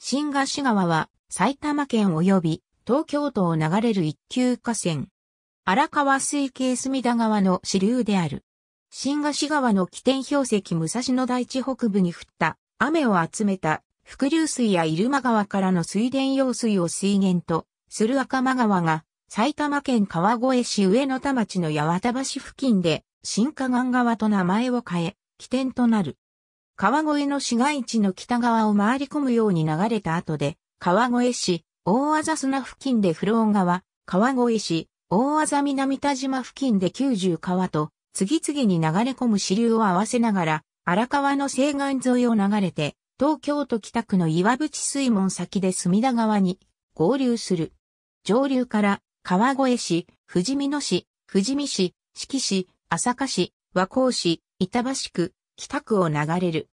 新河岸川は埼玉県及び東京都を流れる一級河川。荒川水系隅田川の支流である。新河岸川の起点標石武蔵野台地北部に降った雨を集めた伏流水や入間川からの水田用水を水源とする赤間川が埼玉県川越市上野田町の八幡橋付近で新河岸川と名前を変え、起点となる。川越の市街地の北側を回り込むように流れた後で、川越市、大技砂付近で不ン川、川越市、大技南田島付近で九十川と、次々に流れ込む支流を合わせながら、荒川の西岸沿いを流れて、東京都北区の岩淵水門先で隅田川に合流する。上流から川越市、富士見野市、富士見市、四季市、朝霞市、和光市、板橋区、北区を流れる。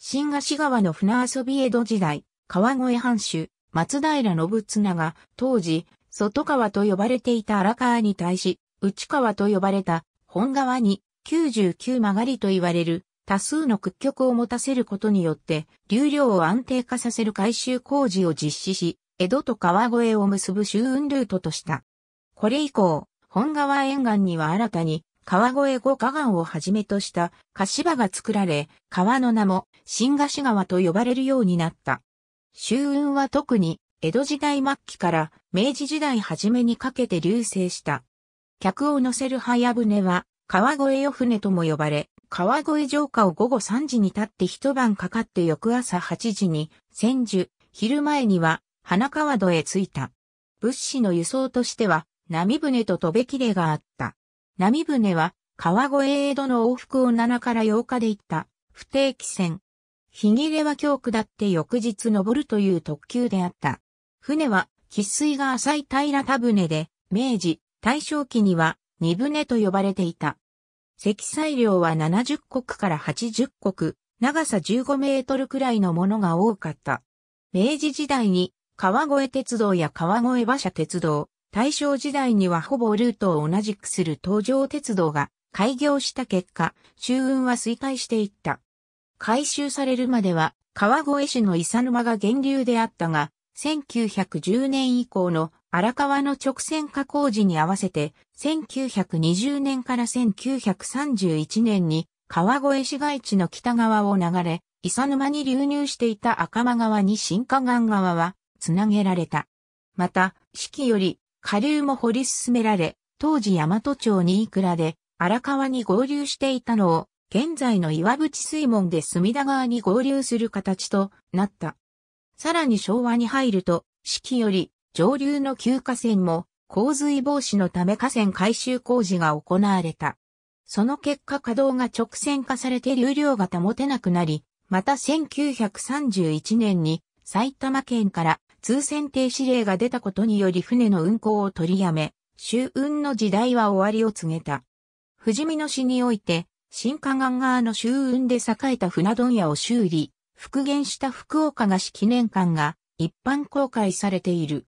新菓子川の船遊び江戸時代、川越藩主、松平信綱が、当時、外川と呼ばれていた荒川に対し、内川と呼ばれた本川に99曲がりと言われる多数の屈曲を持たせることによって流量を安定化させる改修工事を実施し、江戸と川越を結ぶ周運ルートとした。これ以降、本川沿岸には新たに川越後河岸をはじめとした柏が作られ、川の名も新河子川と呼ばれるようになった。周運は特に江戸時代末期から明治時代初めにかけて流星した。客を乗せる早船は川越夜船とも呼ばれ、川越城下を午後3時に立って一晩かかって翌朝8時に千住、昼前には花川戸へ着いた。物資の輸送としては波船と飛べきれがあった。波船は、川越江戸の往復を7から8日で行った、不定期船。日切れは今日下って翌日登るという特急であった。船は、喫水が浅い平田船で、明治、大正期には、二船と呼ばれていた。積載量は70国から80国、長さ15メートルくらいのものが多かった。明治時代に、川越鉄道や川越馬車鉄道、大正時代にはほぼルートを同じくする東上鉄道が開業した結果、周運は衰退していった。改修されるまでは川越市の伊佐沼が源流であったが、1910年以降の荒川の直線化工事に合わせて、1920年から1931年に川越市街地の北側を流れ、伊佐沼に流入していた赤間川に新河岸川はつなげられた。また、四季より下流も掘り進められ、当時大和町にいくらで荒川に合流していたのを、現在の岩淵水門で隅田川に合流する形となった。さらに昭和に入ると、四季より上流の旧河川も洪水防止のため河川改修工事が行われた。その結果稼働が直線化されて流量が保てなくなり、また1931年に埼玉県から通船停止令が出たことにより船の運航を取りやめ、周運の時代は終わりを告げた。富士見の市において、新加岸側の周運で栄えた船問屋を修理、復元した福岡菓子記念館が一般公開されている。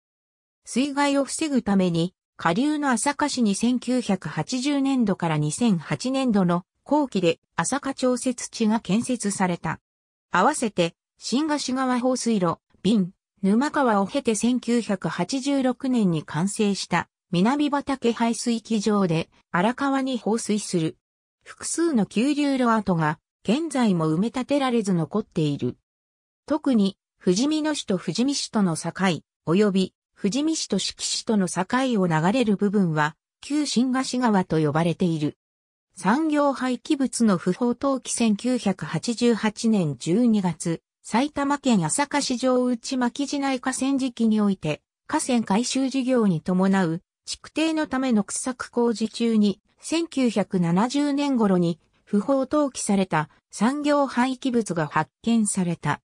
水害を防ぐために、下流の朝霞市に1980年度から2008年度の後期で朝霞調節地が建設された。合わせて、新菓子川放水路、瓶、沼川を経て1986年に完成した南畑排水機場で荒川に放水する。複数の急流路跡が現在も埋め立てられず残っている。特に富士見野市と富士見市との境、及び富士見市と四季市との境を流れる部分は旧新河市川と呼ばれている。産業廃棄物の不法投棄1988年12月、埼玉県朝霞市場内牧地内河川敷において、河川改修事業に伴う、築堤のための掘削工事中に、1970年頃に、不法投棄された産業廃棄物が発見された。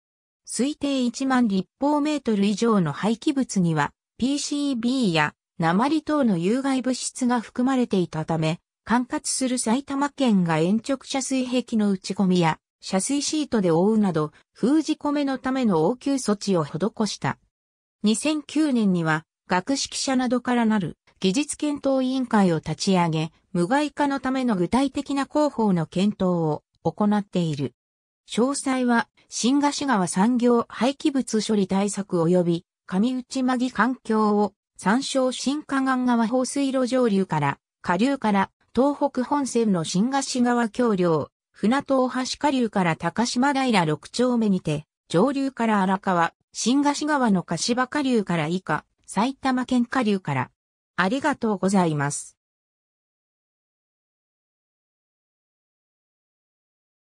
推定1万立方メートル以上の廃棄物には、PCB や鉛等の有害物質が含まれていたため、管轄する埼玉県が延直者水壁の打ち込みや、遮水シートで覆うなど、封じ込めのための応急措置を施した。2009年には、学識者などからなる技術検討委員会を立ち上げ、無害化のための具体的な広報の検討を行っている。詳細は、新菓子川産業廃棄物処理対策及び、上内間木環境を参照新河岸川放水路上流から、下流から、東北本線の新菓子川橋梁、船戸大橋下流から高島平6丁目にて、上流から荒川、新河岸川の柏下流から以下、埼玉県下流から。ありがとうございます。